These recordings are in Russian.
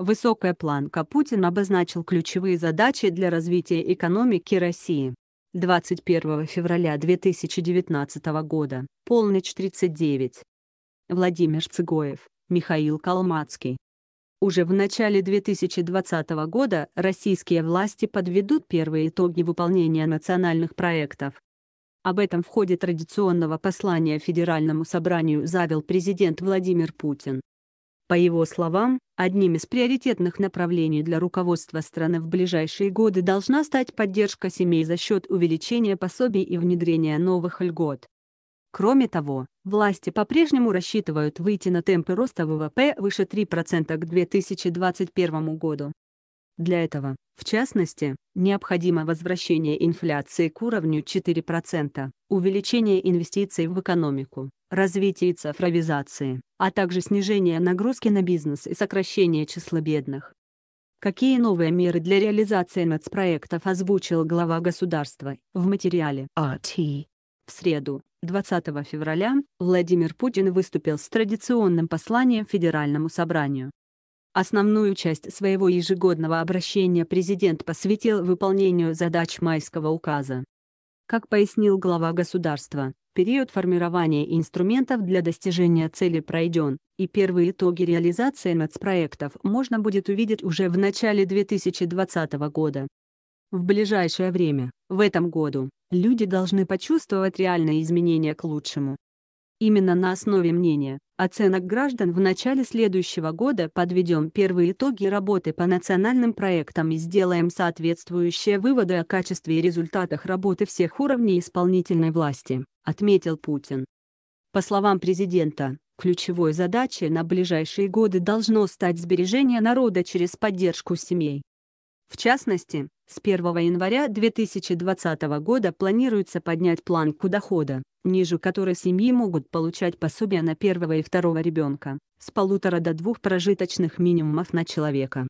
Высокая планка Путин обозначил ключевые задачи для развития экономики России. 21 февраля 2019 года, полночь 39. Владимир Цыгоев, Михаил Калмацкий. Уже в начале 2020 года российские власти подведут первые итоги выполнения национальных проектов. Об этом в ходе традиционного послания Федеральному собранию завел президент Владимир Путин. По его словам, одним из приоритетных направлений для руководства страны в ближайшие годы должна стать поддержка семей за счет увеличения пособий и внедрения новых льгот. Кроме того, власти по-прежнему рассчитывают выйти на темпы роста ВВП выше 3% к 2021 году. Для этого, в частности, необходимо возвращение инфляции к уровню 4%, увеличение инвестиций в экономику, развитие цифровизации, а также снижение нагрузки на бизнес и сокращение числа бедных. Какие новые меры для реализации нацпроектов озвучил глава государства в материале АТ? В среду, 20 февраля, Владимир Путин выступил с традиционным посланием Федеральному собранию. Основную часть своего ежегодного обращения президент посвятил выполнению задач майского указа. Как пояснил глава государства, период формирования инструментов для достижения цели пройден, и первые итоги реализации мец-проектов можно будет увидеть уже в начале 2020 года. В ближайшее время, в этом году, люди должны почувствовать реальные изменения к лучшему, Именно на основе мнения, оценок граждан в начале следующего года подведем первые итоги работы по национальным проектам и сделаем соответствующие выводы о качестве и результатах работы всех уровней исполнительной власти, отметил Путин. По словам президента, ключевой задачей на ближайшие годы должно стать сбережение народа через поддержку семей. В частности, с 1 января 2020 года планируется поднять планку дохода, ниже которой семьи могут получать пособия на первого и второго ребенка, с полутора до двух прожиточных минимумов на человека.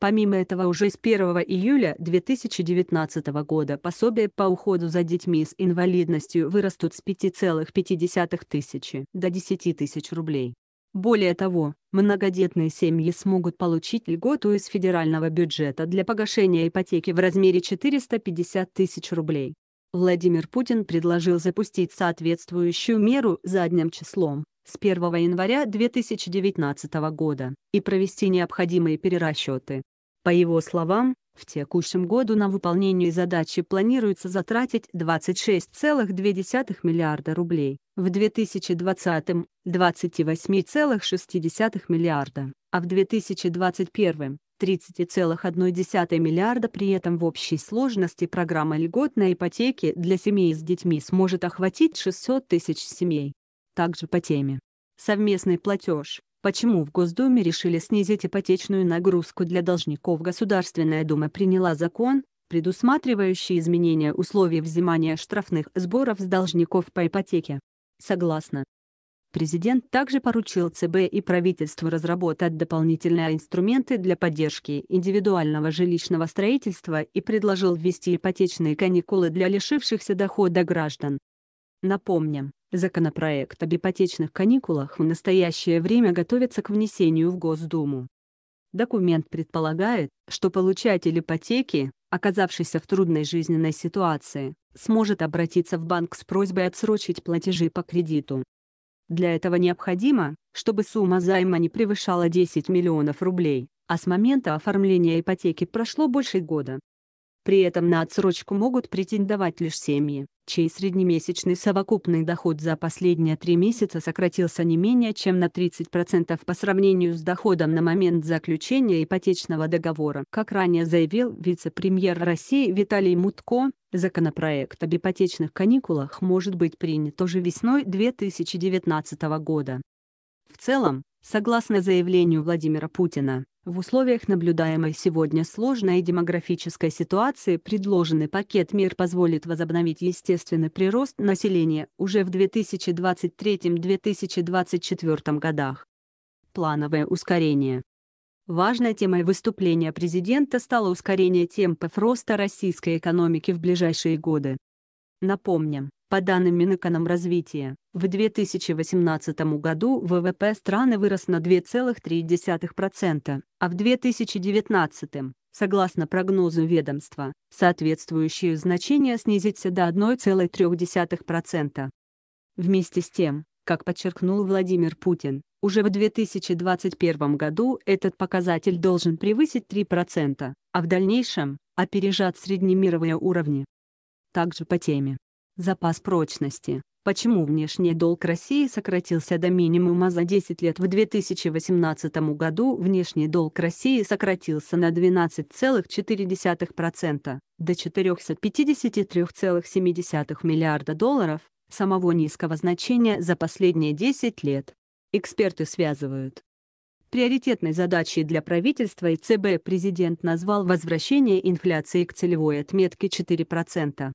Помимо этого уже с 1 июля 2019 года пособия по уходу за детьми с инвалидностью вырастут с 5,5 тысячи до 10 тысяч рублей. Более того, многодетные семьи смогут получить льготу из федерального бюджета для погашения ипотеки в размере 450 тысяч рублей. Владимир Путин предложил запустить соответствующую меру задним числом с 1 января 2019 года и провести необходимые перерасчеты. По его словам, в текущем году на выполнение задачи планируется затратить 26,2 миллиарда рублей, в 2020 – м 28,6 миллиарда, а в 2021 – м 30,1 миллиарда. При этом в общей сложности программа льготной ипотеки для семей с детьми сможет охватить 600 тысяч семей. Также по теме. Совместный платеж – Почему в Госдуме решили снизить ипотечную нагрузку для должников Государственная Дума приняла закон, предусматривающий изменения условий взимания штрафных сборов с должников по ипотеке. Согласно. Президент также поручил ЦБ и правительству разработать дополнительные инструменты для поддержки индивидуального жилищного строительства и предложил ввести ипотечные каникулы для лишившихся дохода граждан. Напомним, Законопроект об ипотечных каникулах в настоящее время готовится к внесению в Госдуму. Документ предполагает, что получатель ипотеки, оказавшийся в трудной жизненной ситуации, сможет обратиться в банк с просьбой отсрочить платежи по кредиту. Для этого необходимо, чтобы сумма займа не превышала 10 миллионов рублей, а с момента оформления ипотеки прошло больше года. При этом на отсрочку могут претендовать лишь семьи, чей среднемесячный совокупный доход за последние три месяца сократился не менее чем на 30% по сравнению с доходом на момент заключения ипотечного договора. Как ранее заявил вице-премьер России Виталий Мутко, законопроект об ипотечных каникулах может быть принят уже весной 2019 года. В целом, согласно заявлению Владимира Путина, в условиях наблюдаемой сегодня сложной демографической ситуации предложенный пакет мер позволит возобновить естественный прирост населения уже в 2023-2024 годах. Плановое ускорение. Важной темой выступления президента стало ускорение темпов роста российской экономики в ближайшие годы. Напомним, по данным развития, в 2018 году ВВП страны вырос на 2,3%, а в 2019, согласно прогнозу ведомства, соответствующее значение снизится до 1,3%. Вместе с тем, как подчеркнул Владимир Путин, уже в 2021 году этот показатель должен превысить 3%, а в дальнейшем – опережать среднемировые уровни. Также по теме. Запас прочности. Почему внешний долг России сократился до минимума за 10 лет? В 2018 году внешний долг России сократился на 12,4% до 453,7 миллиарда долларов, самого низкого значения за последние 10 лет. Эксперты связывают. Приоритетной задачей для правительства и ЦБ президент назвал возвращение инфляции к целевой отметке 4%.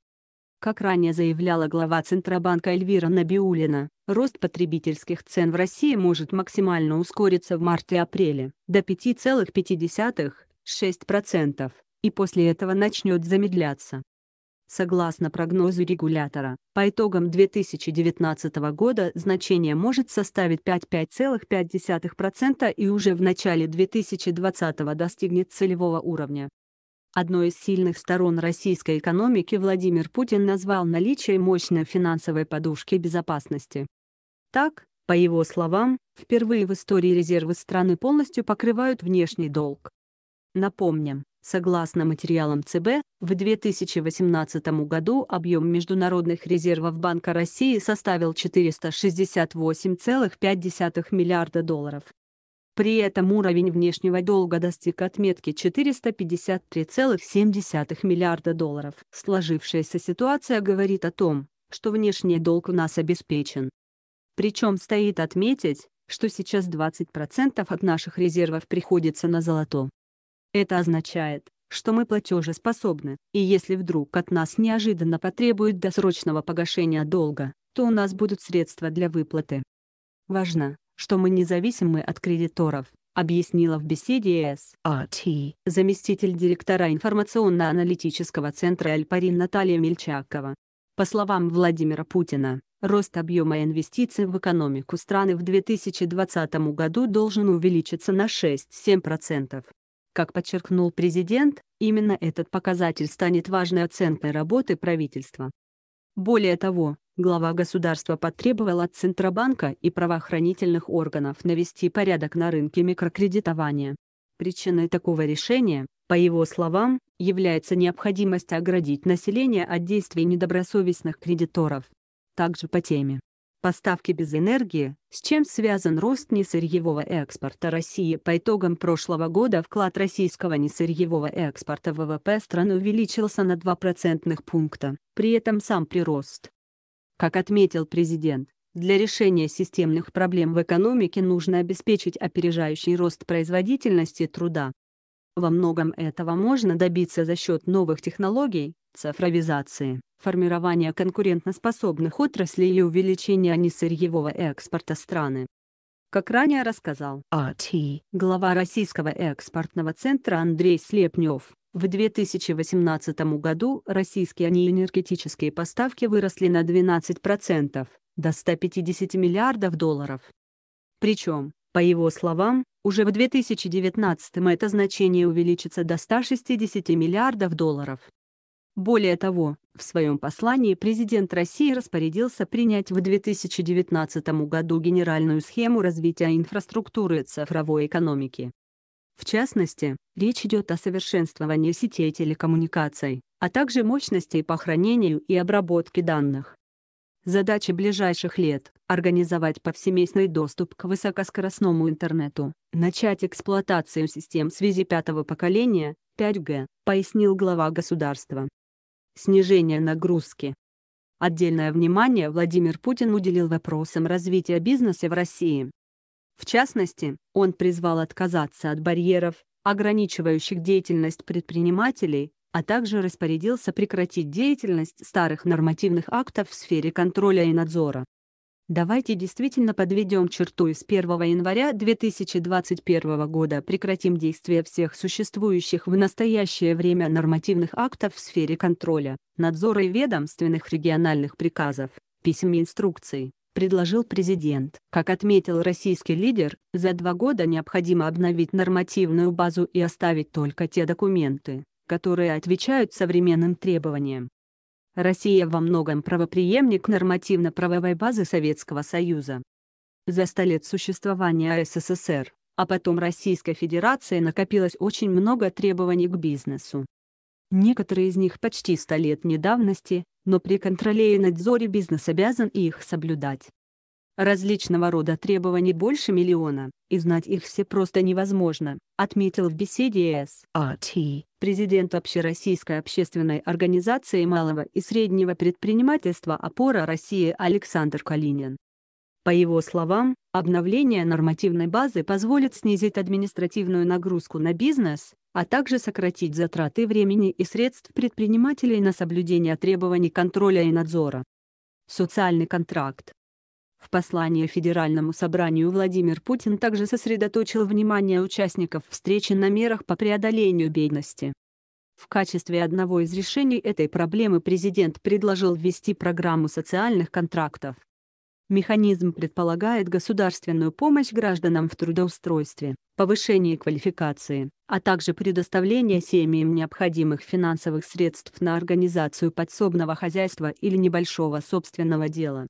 Как ранее заявляла глава Центробанка Эльвира Набиулина, рост потребительских цен в России может максимально ускориться в марте-апреле до 5,5-6% и после этого начнет замедляться. Согласно прогнозу регулятора, по итогам 2019 года значение может составить 5,5% и уже в начале 2020 достигнет целевого уровня Одной из сильных сторон российской экономики Владимир Путин назвал наличие мощной финансовой подушки безопасности. Так, по его словам, впервые в истории резервы страны полностью покрывают внешний долг. Напомним, согласно материалам ЦБ, в 2018 году объем международных резервов Банка России составил 468,5 миллиарда долларов. При этом уровень внешнего долга достиг отметки 453,7 миллиарда долларов. Сложившаяся ситуация говорит о том, что внешний долг у нас обеспечен. Причем стоит отметить, что сейчас 20% от наших резервов приходится на золото. Это означает, что мы платежеспособны, и если вдруг от нас неожиданно потребуют досрочного погашения долга, то у нас будут средства для выплаты. Важно, что мы независимы от кредиторов, объяснила в беседе с АТ заместитель директора информационно-аналитического центра «Эльпарин» Наталья Мельчакова. По словам Владимира Путина, рост объема инвестиций в экономику страны в 2020 году должен увеличиться на 6-7%. Как подчеркнул президент, именно этот показатель станет важной оценкой работы правительства. Более того, глава государства потребовал от Центробанка и правоохранительных органов навести порядок на рынке микрокредитования. Причиной такого решения, по его словам, является необходимость оградить население от действий недобросовестных кредиторов. Также по теме. Поставки без энергии, с чем связан рост несырьевого экспорта России по итогам прошлого года вклад российского несырьевого экспорта в ВВП стран увеличился на 2 процентных пункта, при этом сам прирост как отметил президент, для решения системных проблем в экономике нужно обеспечить опережающий рост производительности труда. Во многом этого можно добиться за счет новых технологий, цифровизации, формирования конкурентоспособных отраслей и увеличения несырьевого экспорта страны. Как ранее рассказал АТ, глава Российского экспортного центра Андрей Слепнев, в 2018 году российские неэнергетические поставки выросли на 12%, до 150 миллиардов долларов. Причем, по его словам, уже в 2019 это значение увеличится до 160 миллиардов долларов. Более того, в своем послании президент России распорядился принять в 2019 году генеральную схему развития инфраструктуры цифровой экономики. В частности, речь идет о совершенствовании сетей телекоммуникаций, а также мощностей по хранению и обработке данных. Задача ближайших лет – организовать повсеместный доступ к высокоскоростному интернету, начать эксплуатацию систем связи пятого поколения, 5G, пояснил глава государства. Снижение нагрузки. Отдельное внимание Владимир Путин уделил вопросам развития бизнеса в России. В частности, он призвал отказаться от барьеров, ограничивающих деятельность предпринимателей, а также распорядился прекратить деятельность старых нормативных актов в сфере контроля и надзора. Давайте действительно подведем черту и с 1 января 2021 года прекратим действие всех существующих в настоящее время нормативных актов в сфере контроля, надзора и ведомственных региональных приказов, писем и инструкций предложил президент. Как отметил российский лидер, за два года необходимо обновить нормативную базу и оставить только те документы, которые отвечают современным требованиям. Россия во многом правоприемник нормативно-правовой базы Советского Союза. За сто лет существования СССР, а потом Российской Федерации накопилось очень много требований к бизнесу, Некоторые из них почти 100 лет недавности, но при контроле и надзоре бизнес обязан их соблюдать. Различного рода требований больше миллиона, и знать их все просто невозможно, отметил в беседе САТ президент Общероссийской общественной организации малого и среднего предпринимательства «Опора России» Александр Калинин. По его словам, обновление нормативной базы позволит снизить административную нагрузку на бизнес, а также сократить затраты времени и средств предпринимателей на соблюдение требований контроля и надзора. Социальный контракт. В послании Федеральному собранию Владимир Путин также сосредоточил внимание участников встречи на мерах по преодолению бедности. В качестве одного из решений этой проблемы президент предложил ввести программу социальных контрактов. Механизм предполагает государственную помощь гражданам в трудоустройстве, повышении квалификации, а также предоставление семьям необходимых финансовых средств на организацию подсобного хозяйства или небольшого собственного дела.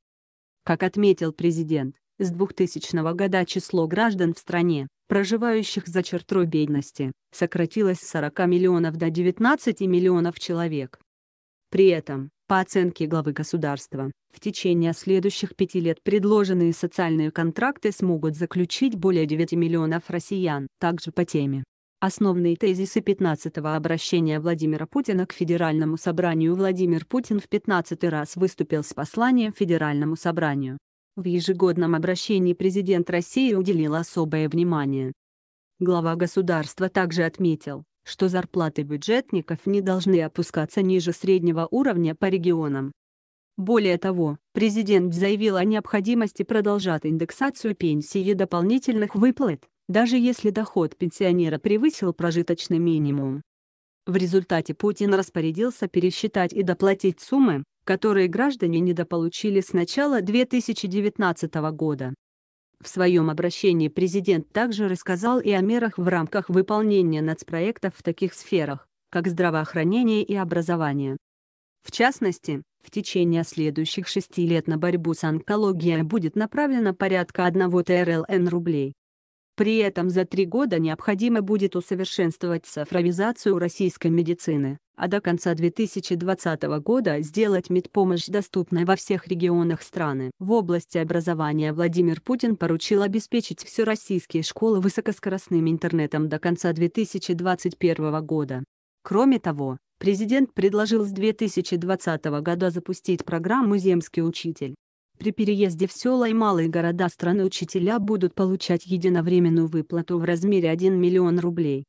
Как отметил президент, с 2000 года число граждан в стране, проживающих за чертой бедности, сократилось с 40 миллионов до 19 миллионов человек. При этом, по оценке главы государства, в течение следующих пяти лет предложенные социальные контракты смогут заключить более 9 миллионов россиян. Также по теме. Основные тезисы 15-го обращения Владимира Путина к Федеральному собранию Владимир Путин в 15 раз выступил с посланием Федеральному собранию. В ежегодном обращении президент России уделил особое внимание. Глава государства также отметил, что зарплаты бюджетников не должны опускаться ниже среднего уровня по регионам. Более того, президент заявил о необходимости продолжать индексацию пенсии и дополнительных выплат, даже если доход пенсионера превысил прожиточный минимум. В результате Путин распорядился пересчитать и доплатить суммы, которые граждане недополучили с начала 2019 года. В своем обращении президент также рассказал и о мерах в рамках выполнения нацпроектов в таких сферах, как здравоохранение и образование. В частности, в течение следующих шести лет на борьбу с онкологией будет направлено порядка 1 ТРЛН рублей. При этом за три года необходимо будет усовершенствовать цифровизацию российской медицины, а до конца 2020 года сделать медпомощь доступной во всех регионах страны. В области образования Владимир Путин поручил обеспечить все российские школы высокоскоростным интернетом до конца 2021 года. Кроме того, президент предложил с 2020 года запустить программу «Земский учитель». При переезде в села и малые города страны учителя будут получать единовременную выплату в размере 1 миллион рублей.